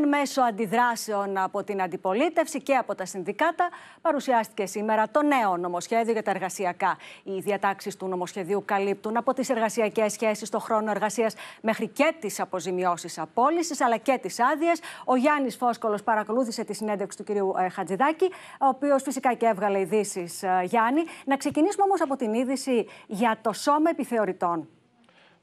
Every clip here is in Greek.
Μέσω αντιδράσεων από την αντιπολίτευση και από τα συνδικάτα, παρουσιάστηκε σήμερα το νέο νομοσχέδιο για τα εργασιακά. Οι διατάξεις του νομοσχεδίου καλύπτουν από τις εργασιακές σχέσεις, το χρόνο εργασίας μέχρι και τις αποζημιώσεις απόλυσης αλλά και τις άδειες. Ο Γιάννης Φόσκολος παρακολούθησε τη συνέντευξη του κυρίου ε, Χατζηδάκη, ο οποίος φυσικά και έβγαλε ειδήσεις, ε, Γιάννη. Να ξεκινήσουμε όμως από την είδηση για το Σώμα Επιθεωρητών.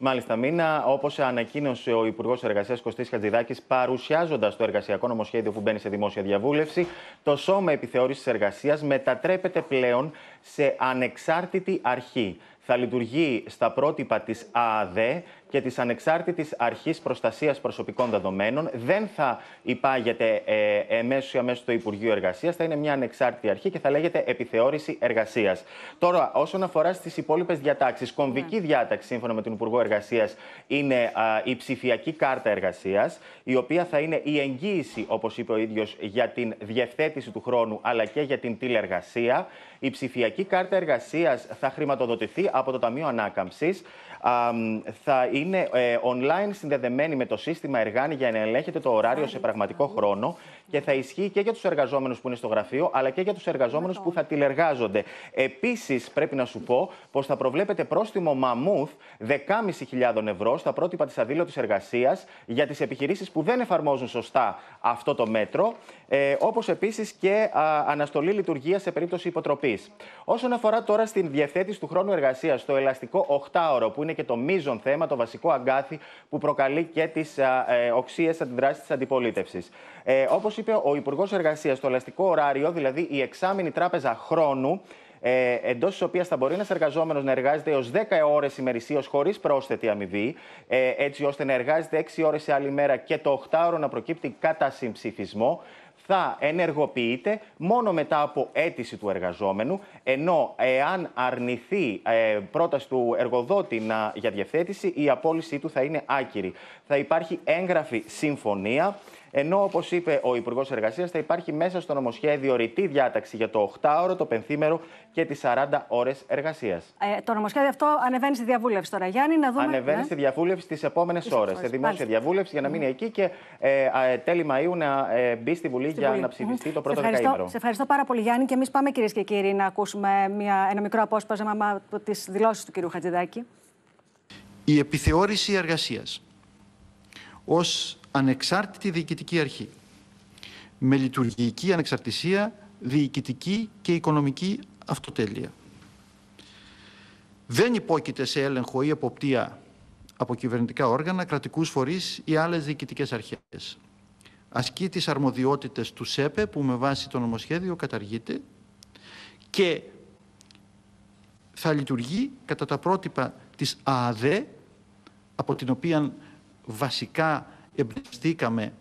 Μάλιστα, μήνα, όπως ανακοίνωσε ο Υπουργός Εργασίας Κωστής Χατζηδάκης, παρουσιάζοντας το εργασιακό νομοσχέδιο που μπαίνει σε δημόσια διαβούλευση, το Σώμα Επιθεώρησης Εργασίας μετατρέπεται πλέον σε ανεξάρτητη αρχή. Θα λειτουργεί στα πρότυπα της ΑΑΔΕ και της ανεξάρτητης αρχής προστασίας προσωπικών δεδομένων. Δεν θα υπάγεται ε, εμέσως ή αμέσως το Υπουργείο Εργασίας. Θα είναι μια ανεξάρτητη αρχή και θα λέγεται επιθεώρηση εργασίας. Τώρα, όσον αφορά στις υπόλοιπες διατάξεις, κομβική ναι. διάταξη σύμφωνα με τον Υπουργό Εργασίας εργασία είναι η ψηφιακή κάρτα εργασίας, η οποία θα είναι η εγγύηση, όπως είπε ο ίδιος, για την διευθέτηση του χρόνου αλλά και για την τηλεργασία. Η ψηφιακή κάρτα εργασίας θα χρηματοδοτηθεί από το Ταμείο Ανάκαμψης θα είναι ε, online συνδεδεμένη με το σύστημα Εργάνη για να ελέγχεται το ωράριο σε πραγματικό χρόνο και θα ισχύει και για τους εργαζόμενους που είναι στο γραφείο, αλλά και για τους εργαζόμενους που θα τηλεργάζονται. Επίσης, πρέπει να σου πω πως θα προβλέπεται πρόστιμο μαμούθ 10.500 ευρώ στα πρότυπα της αδήλωτη εργασίας για τις επιχειρήσεις που δεν εφαρμόζουν σωστά αυτό το μέτρο, ε, όπως επίσης και αναστολή λειτουργίας σε περίπτωση υποτροπής. Όσον αφορά τώρα στην διευθέτηση του χρόνου εργασίας, το ελαστικό 8ωρο που είναι είναι και το μείζον θέμα, το βασικό αγκάθι που προκαλεί και τις ε, οξύες αντιδράσεις της αντιπολίτευσης. Ε, Όπως είπε ο Υπουργός Εργασίας, το ελαστικό ωράριο, δηλαδή η εξάμηνη τράπεζα χρόνου, ε, εντός της οποίας θα μπορεί ένας εργαζόμενος να εργάζεται έως 10 ώρες ημερησίως χωρίς πρόσθετη αμοιβή, ε, έτσι ώστε να εργάζεται 6 ώρες σε άλλη μέρα και το 8ωρο να προκύπτει κατά συμψηφισμό θα ενεργοποιείται μόνο μετά από αίτηση του εργαζόμενου, ενώ εάν αρνηθεί ε, πρόταση του εργοδότη να, για διευθέτηση, η απόλυσή του θα είναι άκυρη. Θα υπάρχει έγγραφη συμφωνία, ενώ όπως είπε ο Υπουργός Εργασίας, θα υπάρχει μέσα στο νομοσχέδιο ρητή διάταξη για το 8ωρο, το πενθήμερο και τις 40 ώρες εργασίας. Ε, το νομοσχέδιο αυτό ανεβαίνει στη διαβούλευση τώρα, Γιάννη, να δούμε. Ανεβαίνει ναι. στη διαβούλευση τις επόμενες ώρε, σε δημόσια διαβούλευση, για να μείνει mm. εκεί και ε, τέλη Μαου να ε, μπει στη Βουλή για να ψηφιστεί το πρώτο δεκαήμερο. Σε ευχαριστώ πάρα πολύ, Γιάννη. Και εμείς πάμε, κυρίες και κύριοι, να ακούσουμε μια, ένα μικρό απόσπασμα από τις δηλώσεις του κυρίου Χατζηδάκη. Η επιθεώρηση εργασίας ως ανεξάρτητη διοικητική αρχή με λειτουργική ανεξαρτησία, διοικητική και οικονομική αυτοτέλεια. Δεν υπόκειται σε έλεγχο ή εποπτεία από κυβερνητικά όργανα, κρατικούς φορείς ή άλλες διοικητικές αρχές ασκεί τις αρμοδιότητες του ΣΕΠΕ που με βάση το νομοσχέδιο καταργείται και θα λειτουργεί κατά τα πρότυπα της ΑΑΔΕ από την οποία βασικά εμπνευστήκαμε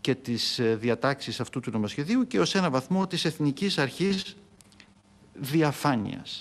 και τις ε, διατάξεις αυτού του νομοσχεδίου και ως ένα βαθμό της Εθνικής Αρχής Διαφάνειας.